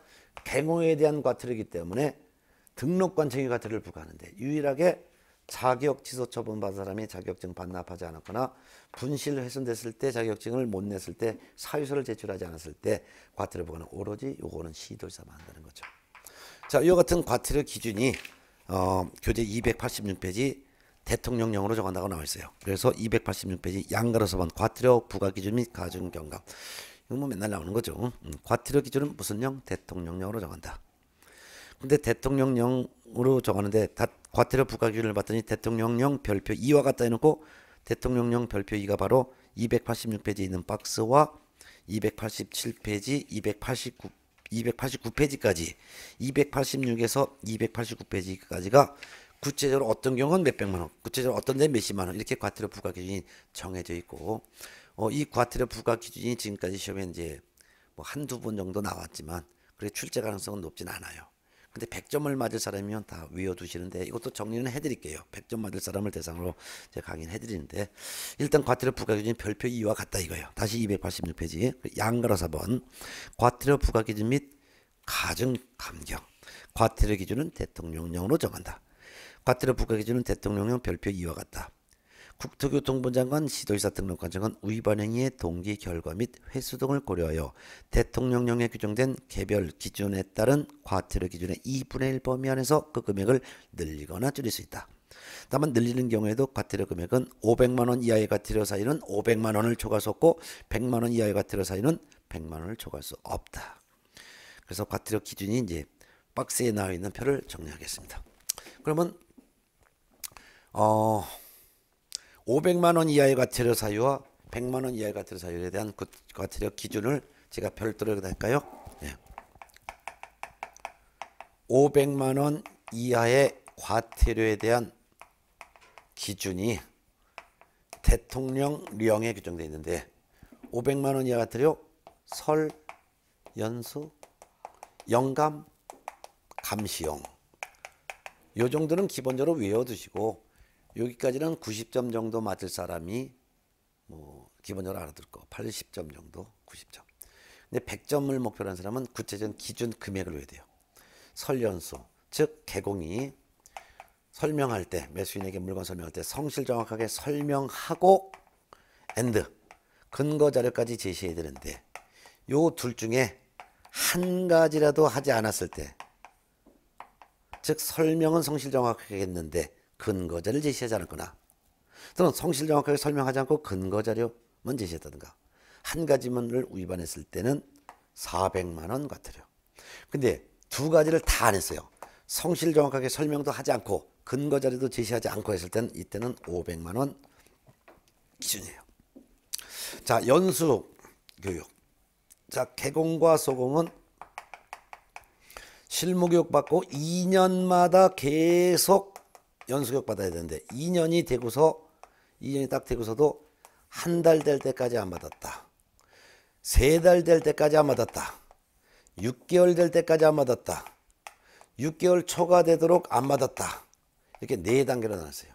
갱호에 대한 과태료이기 때문에 등록관청이 과태료를 부과하는데 유일하게 자격 취소 처분 받은 사람이 자격증 반납하지 않았거나 분실 훼손됐을 때 자격증을 못 냈을 때 사유서를 제출하지 않았을 때 과태료 부과는 오로지 요거는 시도사만 한다는 거죠. 자, 이와 같은 과태료 기준이 어, 교재 286페이지 대통령령으로 정한다고 나와 있어요. 그래서 286페이지 양가로서만 과태료 부과 기준 및 가중 경감. 이거 뭐 맨날 나오는 거죠. 음, 과태료 기준은 무슨 령? 대통령령으로 정한다. 근데 대통령령 으로 정하는데 과태료 부과 기준을 봤더니 대통령령 별표 2와 같다 해놓고 대통령령 별표 2가 바로 286페이지에 있는 박스와 287페이지, 289, 289페이지까지 286에서 289페이지까지가 구체적으로 어떤 경우는 몇백만 원, 구체적으로 어떤 데는 몇십만 원 이렇게 과태료 부과 기준이 정해져 있고 어, 이 과태료 부과 기준이 지금까지 시험에 이제 뭐 한두 번 정도 나왔지만 그래 출제 가능성은 높진 않아요. 근데 100점을 맞을 사람이면 다 외워두시는데 이것도 정리는 해드릴게요. 100점 맞을 사람을 대상으로 제가 강의는 해드리는데 일단 과태료 부과기준 별표 2와 같다 이거예요. 다시 286페이지 양가로 4번 과태료 부과기준 및 가중 감경 과태료 기준은 대통령령으로 정한다. 과태료 부과기준은 대통령령 별표 2와 같다. 국토교통부 장관 시도지사 등록과정은 위반행위의 동기 결과 및횟수 등을 고려하여 대통령령에 규정된 개별 기준에 따른 과태료 기준의 2분의 1 범위 안에서 그 금액을 늘리거나 줄일 수 있다. 다만 늘리는 경우에도 과태료 금액은 500만 원 이하의 과태료 사유는 500만 원을 초과할 수 없고 100만 원 이하의 과태료 사유는 100만 원을 초과할 수 없다. 그래서 과태료 기준이 이제 박스에 나와 있는 표를 정리하겠습니다. 그러면 어 500만 원 이하의 과태료 사유와 100만 원 이하의 과태료 사유에 대한 그 과태료 기준을 제가 별도로 할까요? 예. 500만 원 이하의 과태료에 대한 기준이 대통령령에 규정되어 있는데 500만 원 이하 과태료 설, 연수, 영감, 감시용 요 정도는 기본적으로 외워두시고 여기까지는 90점 정도 맞을 사람이 뭐 기본적으로 알아들 고 80점 정도 90점. 근데 100점을 목표로 한 사람은 구체적인 기준 금액을 외야 돼요. 설연수 즉 개공이 설명할 때 매수인에게 물건 설명할 때 성실 정확하게 설명하고 엔드 근거 자료까지 제시해야 되는데 요 둘 중에 한 가지라도 하지 않았을 때 즉 설명은 성실 정확하게 했는데 근거자를 제시하지 않았거나 또는 성실 정확하게 설명하지 않고 근거자료만 제시했다든가 한 가지만을 위반했을 때는 400만 원 과태료. 근데 두 가지를 다 안 했어요. 성실 정확하게 설명도 하지 않고 근거자료도 제시하지 않고 했을 때는 이때는 500만 원 기준이에요. 자, 연수 교육. 자, 개공과 소공은 실무 교육 받고 2년마다 계속 연수격 받아야 되는데 2년이 되고서 2년이 딱 되고서도 한 달 될 때까지 안 받았다. 세 달 될 때까지 안 받았다. 6개월 될 때까지 안 받았다. 6개월 초가 되도록 안 받았다. 이렇게 네 단계로 나눴어요.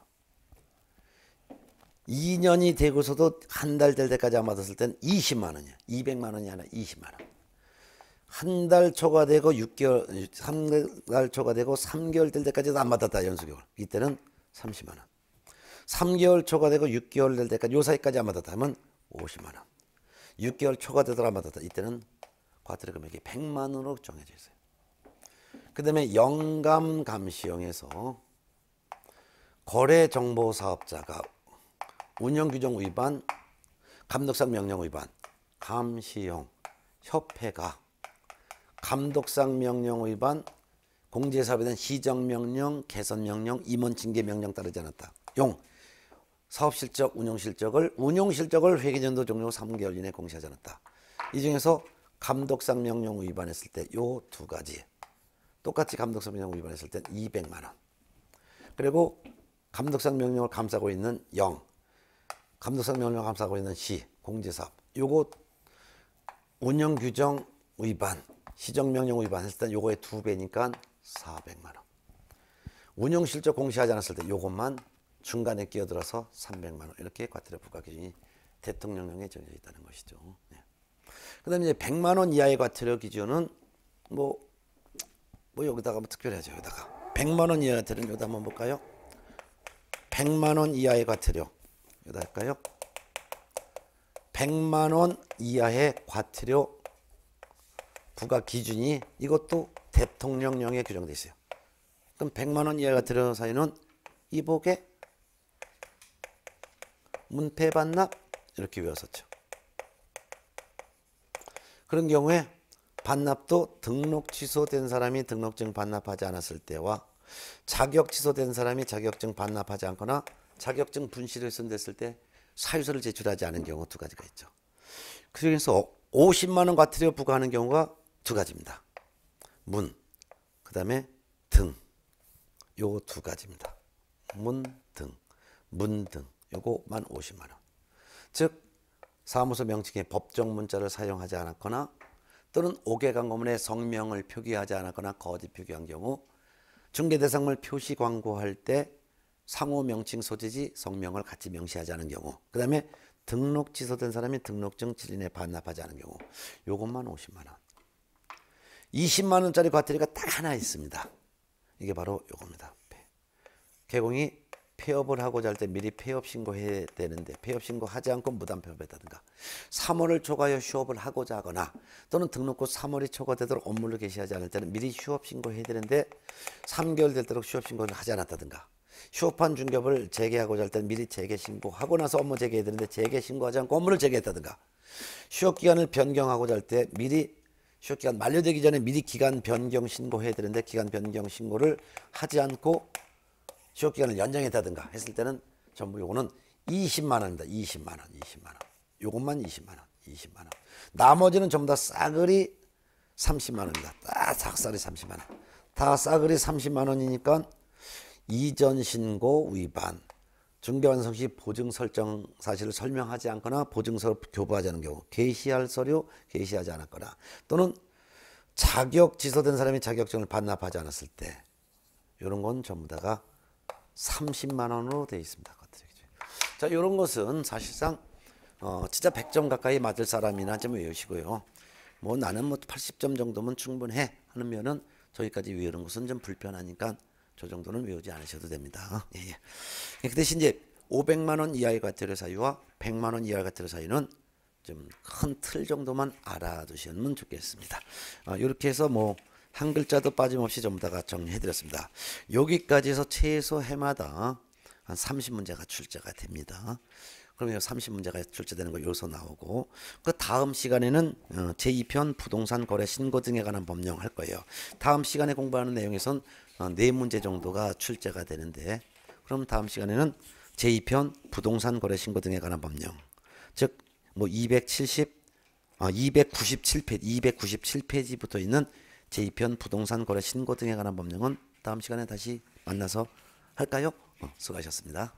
2년이 되고서도 한 달 될 때까지 안 받았을 땐 20만 원이야. 200만 원이 아니라 20만 원. 한달 초과되고 6개월, 3달 초과되고 3개월 될 때까지도 안 받았다, 연수격을. 이때는 30만원. 3개월 초과되고 6개월 될 때까지, 요 사이까지 안 받았다 하면 50만원. 6개월 초과되더라 도안 받았다. 이때는 과태료 금액이 100만원으로 정해져 있어요. 그 다음에 영감 감시형에서 거래정보사업자가 운영규정 위반, 감독상 명령 위반, 감시형, 협회가 감독상 명령 위반, 공제사업에 대한 시정명령, 개선명령, 임원징계명령 따르지 않았다. 용. 사업실적, 운용실적을 운용실적을 회계연도 종료 3개월 이내 공시하지 않았다. 이 중에서 감독상 명령 위반했을 때 요 두 가지. 똑같이 감독상 명령 위반했을 때 200만 원. 그리고 감독상 명령을 감싸고 있는 영. 감독상 명령을 감싸고 있는 시. 공제사업. 요거 운영 규정 위반 시정명령 위반했을 때 요거의 두 배니까 400만 원. 운영실적 공시하지 않았을 때 요것만 중간에 끼어들어서 300만 원 이렇게 과태료 부과 기준이 대통령령에 정해져 있다는 것이죠. 네. 그다음에 이제 100만 원 이하의 과태료 기준은 뭐뭐 뭐 여기다가 뭐 특별하죠 여기다가 100만 원 이하의 과태료 여기다 한번 볼까요? 100만 원 이하의 과태료 여기다 할까요? 100만 원 이하의 과태료 부과 기준이 이것도 대통령령에 규정돼 있어요. 그럼 100만 원 이하가 들어가 사유는 이복에 문패 반납 이렇게 외웠었죠. 그런 경우에 반납도 등록 취소된 사람이 등록증 반납하지 않았을 때와 자격 취소된 사람이 자격증 반납하지 않거나 자격증 분실을 선됐을 때 사유서를 제출하지 않은 경우 두 가지가 있죠. 그중에서 50만 원 과태료 부과하는 경우가 두 가지입니다. 문, 그 다음에 등. 요거 두 가지입니다. 문, 등. 문, 등. 요거만 50만원. 즉, 사무소 명칭에 법정 문자를 사용하지 않았거나 또는 5개 광고문에 성명을 표기하지 않았거나 거짓 표기한 경우 중개 대상물 표시 광고할 때 상호 명칭 소재지 성명을 같이 명시하지 않은 경우 그 다음에 등록 취소된 사람이 등록증 지인에 반납하지 않은 경우 요것만 50만원 20만 원짜리 과태료가 딱 하나 있습니다. 이게 바로 요겁니다. 개공이 폐업을 하고자 할 때 미리 폐업 신고해야 되는데 폐업 신고하지 않고 무단 폐업했다든가 3월을 초과하여 휴업을 하고자 하거나 또는 등록후 3월이 초과되도록 업무를 개시하지 않을 때는 미리 휴업 신고해야 되는데 3개월 될도록 휴업 신고를 하지 않았다든가 휴업한 중개업을 재개하고자 할 때는 미리 재개 신고하고 나서 업무 재개해야 되는데 재개 신고하지 않고 업무를 재개했다든가 휴업 기간을 변경하고자 할 때 미리 쇼효 기간 만료되기 전에 미리 기간 변경 신고해야 되는데 기간 변경 신고를 하지 않고 쇼효 기간을 연장했다든가 했을 때는 전부 요거는 20만 원입니다. 20만 원, 20만 원. 요것만 20만 원, 20만 원. 나머지는 전부 다 싸그리 30만 원입니다. 딱 삭살이 30만 원. 다 싸그리 30만 원이니까 이전 신고 위반 중개완성 시 보증 설정 사실을 설명하지 않거나 보증서를 교부하지 않은 경우 게시할 서류 게시하지 않았거나 또는 자격 지서된 사람이 자격증을 반납하지 않았을 때 이런 건 전부 다가 30만 원으로 되어 있습니다. 자 이런 것은 사실상 어, 진짜 100점 가까이 맞을 사람이나 좀 외우시고요. 뭐 나는 뭐 80점 정도면 충분해 하면은 저기까지 외우는 것은 좀 불편하니까 저 정도는 외우지 않으셔도 됩니다. 예, 예. 그 대신 이제 500만 원 이하의 과태료 사유와 100만 원 이하의 과태료 사유는 좀 큰 틀 정도만 알아두시면 좋겠습니다. 아, 이렇게 해서 뭐 한 글자도 빠짐없이 전부 다 정리해드렸습니다. 여기까지 해서 최소 해마다 한 30문제가 출제가 됩니다. 그러면 30문제가 출제되는 거 요소 나오고 그 다음 시간에는 어, 제2편 부동산 거래 신고 등에 관한 법령 할 거예요. 다음 시간에 공부하는 내용에선 어, 네 문제 정도가 출제가 되는데 그럼 다음 시간에는 제2편 부동산 거래 신고 등에 관한 법령 즉 뭐 270, 아 어, 297페이지, 297페이지부터 있는 제2편 부동산 거래 신고 등에 관한 법령은 다음 시간에 다시 만나서 할까요? 어, 수고하셨습니다.